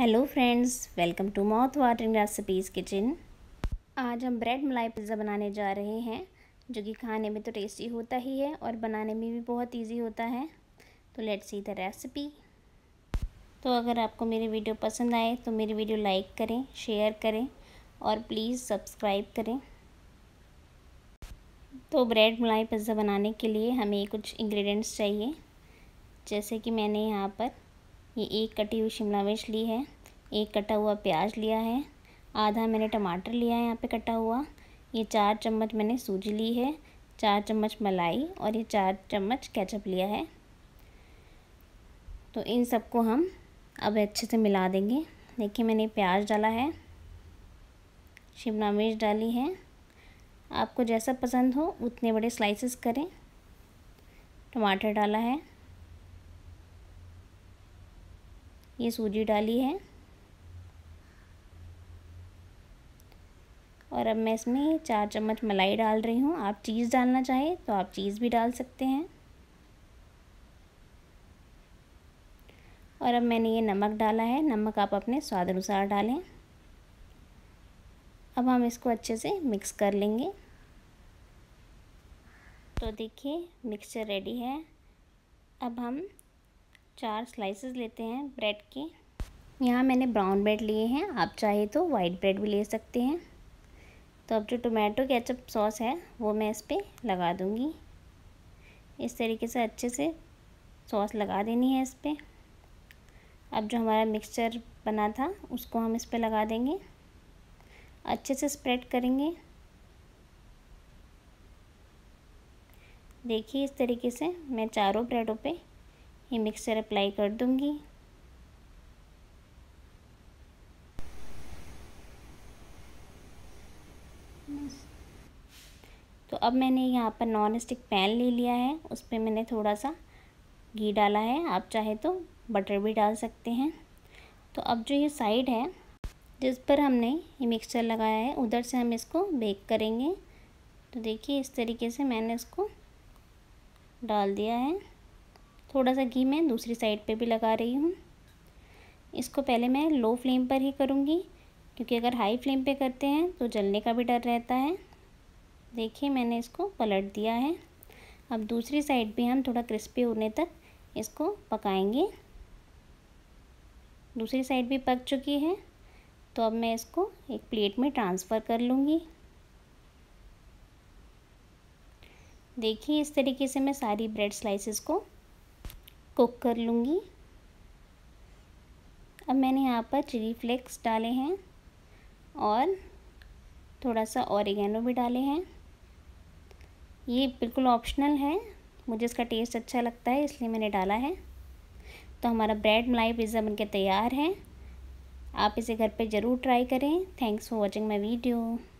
hello friends welcome to mouth watering recipes kitchen आज हम bread मलाई पिज़्ज़ा बनाने जा रहे हैं जो कि खाने में तो टेस्टी होता ही है और बनाने में भी बहुत इजी होता है तो लेट्स सी द रेसिपी तो अगर आपको मेरी वीडियो पसंद आए तो मेरी वीडियो लाइक करें शेयर करें और प्लीज़ सब्सक्राइब करें तो ब्रेड मलाई पिज़्ज़ा बनाने के लिए हमें कुछ इंग्रेडिएंट्स चाहिए जैसे कि मैंने यहाँ पर ये एक कटी हुई शिमला मिर्च ली है एक कटा हुआ प्याज लिया है आधा मैंने टमाटर लिया है यहाँ पे कटा हुआ ये चार चम्मच मैंने सूजी ली है चार चम्मच मलाई और ये चार चम्मच केचप लिया है तो इन सबको हम अब अच्छे से मिला देंगे देखिए मैंने प्याज डाला है शिमला मिर्च डाली है आपको जैसा पसंद हो उतने बड़े स्लाइसेस करें टमाटर डाला है ये सूजी डाली है और अब मैं इसमें चार चम्मच मलाई डाल रही हूँ आप चीज़ डालना चाहें तो आप चीज़ भी डाल सकते हैं और अब मैंने ये नमक डाला है नमक आप अपने स्वाद अनुसार डालें अब हम इसको अच्छे से मिक्स कर लेंगे तो देखिए मिक्सचर रेडी है अब हम चार स्लाइसेस लेते हैं ब्रेड के यहाँ मैंने ब्राउन ब्रेड लिए हैं आप चाहे तो वाइट ब्रेड भी ले सकते हैं तो अब जो टोमेटो केचप सॉस है वो मैं इस पर लगा दूँगी इस तरीके से अच्छे से सॉस लगा देनी है इस पर अब जो हमारा मिक्सचर बना था उसको हम इस पर लगा देंगे अच्छे से स्प्रेड करेंगे देखिए इस तरीके से मैं चारों ब्रेडों पे ये मिक्सचर अप्लाई कर दूंगी तो अब मैंने यहाँ पर नॉन स्टिक पैन ले लिया है उस पर मैंने थोड़ा सा घी डाला है आप चाहे तो बटर भी डाल सकते हैं तो अब जो ये साइड है जिस पर हमने ये मिक्सचर लगाया है उधर से हम इसको बेक करेंगे तो देखिए इस तरीके से मैंने इसको डाल दिया है थोड़ा सा घी मैं दूसरी साइड पे भी लगा रही हूँ इसको पहले मैं लो फ्लेम पर ही करूँगी क्योंकि अगर हाई फ्लेम पे करते हैं तो जलने का भी डर रहता है देखिए मैंने इसको पलट दिया है अब दूसरी साइड भी हम थोड़ा क्रिस्पी होने तक इसको पकाएंगे दूसरी साइड भी पक चुकी है तो अब मैं इसको एक प्लेट में ट्रांसफ़र कर लूँगी देखिए इस तरीके से मैं सारी ब्रेड स्लाइसेस को कुक कर लूँगी अब मैंने यहाँ पर चिली फ्लेक्स डाले हैं और थोड़ा सा औरगैनो भी डाले हैं ये बिल्कुल ऑप्शनल है मुझे इसका टेस्ट अच्छा लगता है इसलिए मैंने डाला है तो हमारा ब्रेड मलाई पिज़्ज़ा बनके तैयार है आप इसे घर पे ज़रूर ट्राई करें thanks for watching my video